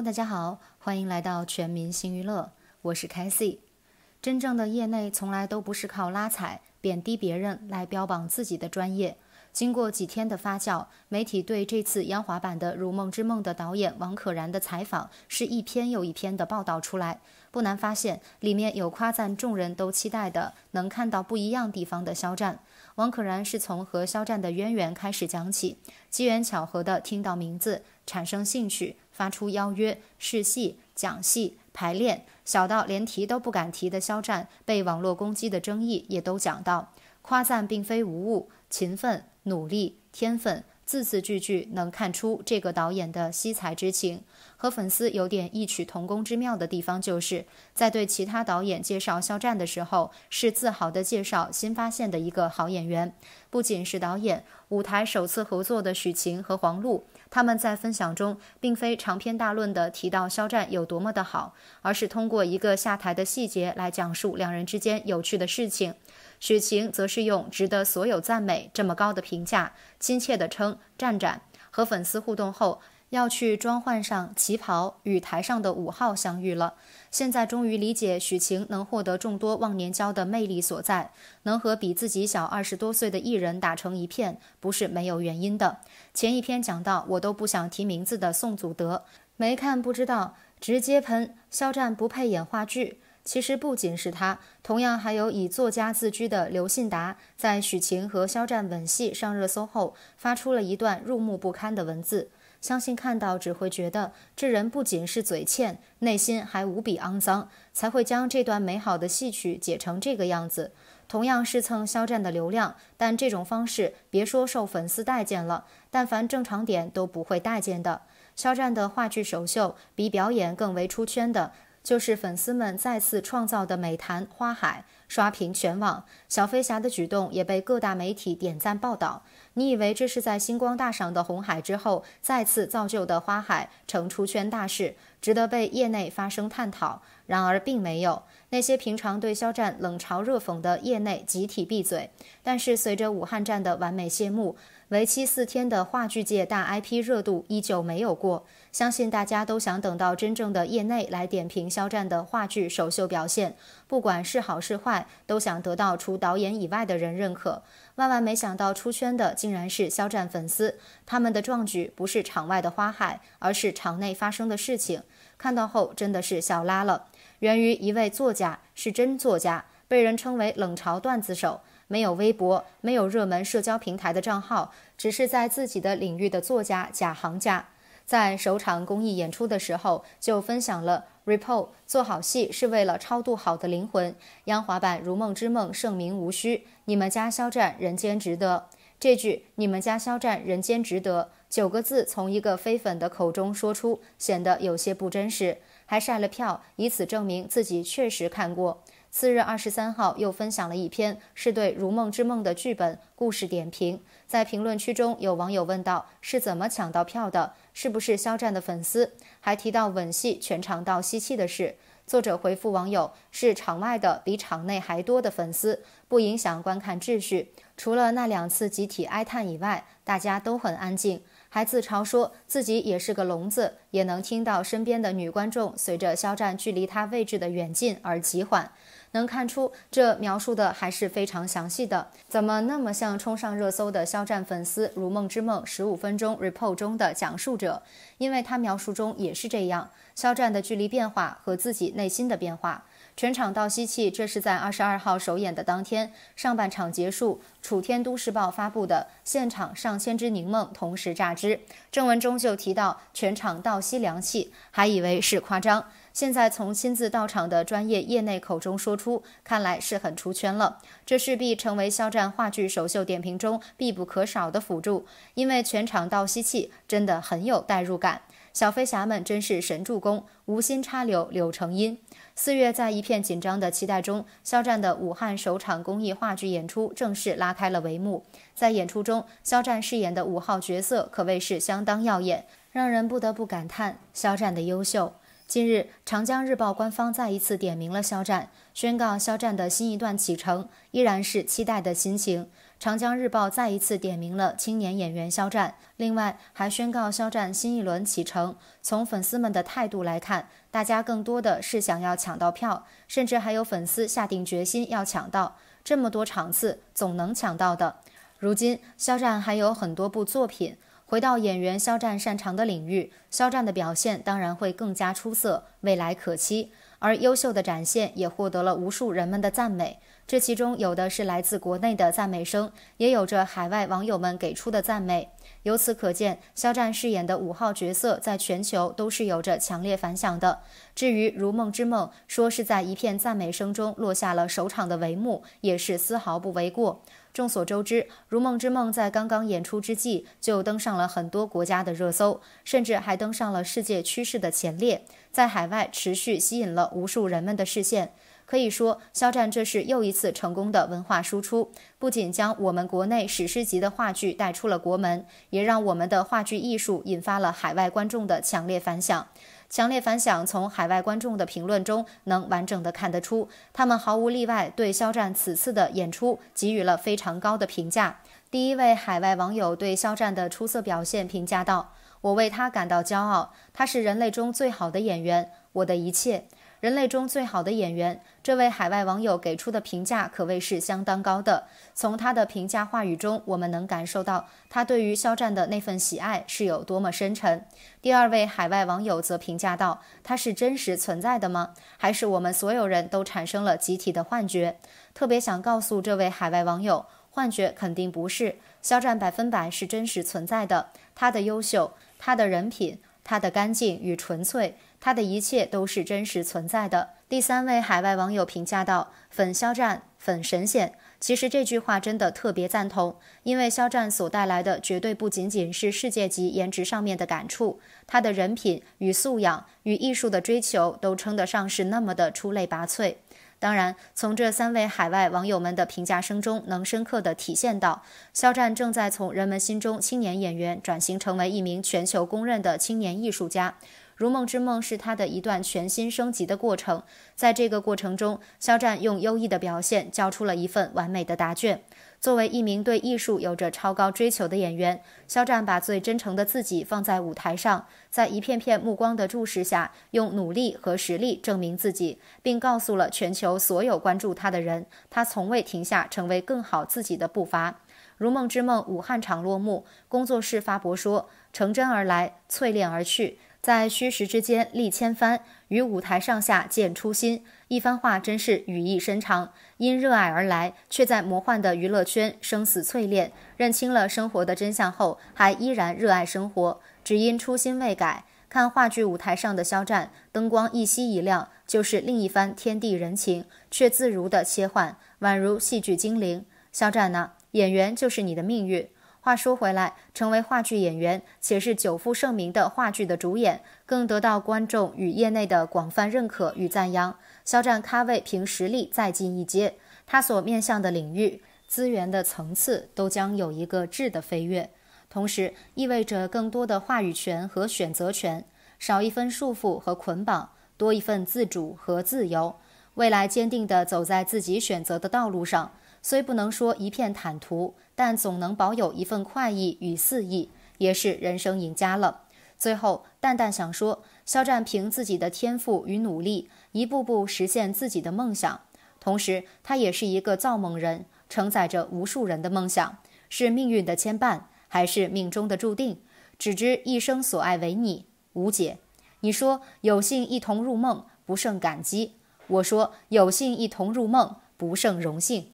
大家好，欢迎来到全民新娱乐，我是凯 a s e 真正的业内从来都不是靠拉踩、贬低别人来标榜自己的专业。经过几天的发酵，媒体对这次央华版的《如梦之梦》的导演王可然的采访是一篇又一篇的报道出来，不难发现，里面有夸赞众人都期待的能看到不一样地方的肖战。王可然是从和肖战的渊源开始讲起，机缘巧合的听到名字，产生兴趣，发出邀约试戏、讲戏、排练，小到连提都不敢提的肖战被网络攻击的争议也都讲到。夸赞并非无误，勤奋、努力、天分，字字句句能看出这个导演的惜才之情。和粉丝有点异曲同工之妙的地方，就是在对其他导演介绍肖战的时候，是自豪的介绍新发现的一个好演员。不仅是导演，舞台首次合作的许晴和黄璐，他们在分享中，并非长篇大论的提到肖战有多么的好，而是通过一个下台的细节来讲述两人之间有趣的事情。许晴则是用“值得所有赞美”这么高的评价，亲切地称“战战”，和粉丝互动后。要去装换上旗袍，与台上的五号相遇了。现在终于理解许晴能获得众多忘年交的魅力所在，能和比自己小二十多岁的艺人打成一片，不是没有原因的。前一篇讲到，我都不想提名字的宋祖德，没看不知道，直接喷肖战不配演话剧。其实不仅是他，同样还有以作家自居的刘信达，在许晴和肖战吻戏上热搜后，发出了一段入目不堪的文字。相信看到只会觉得这人不仅是嘴欠，内心还无比肮脏，才会将这段美好的戏曲解成这个样子。同样是蹭肖战的流量，但这种方式别说受粉丝待见了，但凡正常点都不会待见的。肖战的话剧首秀，比表演更为出圈的就是粉丝们再次创造的美谈花海。刷屏全网，小飞侠的举动也被各大媒体点赞报道。你以为这是在星光大赏的红海之后再次造就的花海成出圈大事，值得被业内发声探讨？然而并没有，那些平常对肖战冷嘲热讽的业内集体闭嘴。但是随着武汉站的完美谢幕。为期四天的话剧界大 IP 热度依旧没有过，相信大家都想等到真正的业内来点评肖战的话剧首秀表现，不管是好是坏，都想得到除导演以外的人认可。万万没想到出圈的竟然是肖战粉丝，他们的壮举不是场外的花海，而是场内发生的事情。看到后真的是笑拉了。源于一位作家是真作家，被人称为冷嘲段子手。没有微博，没有热门社交平台的账号，只是在自己的领域的作家假行家，在首场公益演出的时候就分享了 report 做好戏是为了超度好的灵魂。央华版《如梦之梦》盛名无虚，你们家肖战人间值得。这句“你们家肖战人间值得”九个字从一个非粉的口中说出，显得有些不真实，还晒了票，以此证明自己确实看过。次日二十三号又分享了一篇是对《如梦之梦》的剧本故事点评，在评论区中有网友问到是怎么抢到票的，是不是肖战的粉丝？还提到吻戏全场到吸气的事。作者回复网友是场外的比场内还多的粉丝，不影响观看秩序。除了那两次集体哀叹以外，大家都很安静，还自嘲说自己也是个聋子，也能听到身边的女观众随着肖战距离他位置的远近而急缓。能看出，这描述的还是非常详细的，怎么那么像冲上热搜的肖战粉丝《如梦之梦》十五分钟 report 中的讲述者？因为他描述中也是这样，肖战的距离变化和自己内心的变化。全场倒吸气，这是在二十二号首演的当天上半场结束，《楚天都市报》发布的现场上千只柠檬同时榨汁，正文中就提到全场倒吸凉气，还以为是夸张，现在从亲自到场的专业业内口中说出，看来是很出圈了。这势必成为肖战话剧首秀点评中必不可少的辅助，因为全场倒吸气真的很有代入感。小飞侠们真是神助攻，无心插柳柳成荫。四月，在一片紧张的期待中，肖战的武汉首场公益话剧演出正式拉开了帷幕。在演出中，肖战饰演的五号角色可谓是相当耀眼，让人不得不感叹肖战的优秀。近日，长江日报官方再一次点名了肖战，宣告肖战的新一段启程，依然是期待的心情。长江日报再一次点名了青年演员肖战，另外还宣告肖战新一轮启程。从粉丝们的态度来看，大家更多的是想要抢到票，甚至还有粉丝下定决心要抢到。这么多场次，总能抢到的。如今，肖战还有很多部作品，回到演员肖战擅长的领域，肖战的表现当然会更加出色，未来可期。而优秀的展现也获得了无数人们的赞美。这其中有的是来自国内的赞美声，也有着海外网友们给出的赞美。由此可见，肖战饰演的五号角色在全球都是有着强烈反响的。至于《如梦之梦》，说是在一片赞美声中落下了首场的帷幕，也是丝毫不为过。众所周知，《如梦之梦》在刚刚演出之际就登上了很多国家的热搜，甚至还登上了世界趋势的前列，在海外持续吸引了无数人们的视线。可以说，肖战这是又一次成功的文化输出，不仅将我们国内史诗级的话剧带出了国门，也让我们的话剧艺术引发了海外观众的强烈反响。强烈反响从海外观众的评论中能完整的看得出，他们毫无例外对肖战此次的演出给予了非常高的评价。第一位海外网友对肖战的出色表现评价道：“我为他感到骄傲，他是人类中最好的演员。”我的一切。人类中最好的演员，这位海外网友给出的评价可谓是相当高的。从他的评价话语中，我们能感受到他对于肖战的那份喜爱是有多么深沉。第二位海外网友则评价道：“他是真实存在的吗？还是我们所有人都产生了集体的幻觉？”特别想告诉这位海外网友，幻觉肯定不是，肖战百分百是真实存在的。他的优秀，他的人品。他的干净与纯粹，他的一切都是真实存在的。第三位海外网友评价道：“粉肖战，粉神仙。”其实这句话真的特别赞同，因为肖战所带来的绝对不仅仅是世界级颜值上面的感触，他的人品与素养与艺术的追求都称得上是那么的出类拔萃。当然，从这三位海外网友们的评价声中，能深刻的体现到，肖战正在从人们心中青年演员转型成为一名全球公认的青年艺术家，《如梦之梦》是他的一段全新升级的过程，在这个过程中，肖战用优异的表现交出了一份完美的答卷。作为一名对艺术有着超高追求的演员，肖战把最真诚的自己放在舞台上，在一片片目光的注视下，用努力和实力证明自己，并告诉了全球所有关注他的人，他从未停下成为更好自己的步伐。《如梦之梦》武汉场落幕，工作室发博说：“成真而来，淬炼而去。”在虚实之间立千帆，于舞台上下见初心。一番话真是语意深长。因热爱而来，却在魔幻的娱乐圈生死淬炼，认清了生活的真相后，还依然热爱生活，只因初心未改。看话剧舞台上的肖战，灯光一熄一亮，就是另一番天地人情，却自如的切换，宛如戏剧精灵。肖战呢？演员就是你的命运。话说回来，成为话剧演员，且是久负盛名的话剧的主演，更得到观众与业内的广泛认可与赞扬。肖战咖位凭实力再进一阶，他所面向的领域、资源的层次都将有一个质的飞跃，同时意味着更多的话语权和选择权，少一分束缚和捆绑，多一份自主和自由。未来坚定地走在自己选择的道路上。虽不能说一片坦途，但总能保有一份快意与肆意，也是人生赢家了。最后，蛋蛋想说，肖战凭自己的天赋与努力，一步步实现自己的梦想。同时，他也是一个造梦人，承载着无数人的梦想。是命运的牵绊，还是命中的注定？只知一生所爱为你，无解。你说有幸一同入梦，不胜感激。我说有幸一同入梦，不胜荣幸。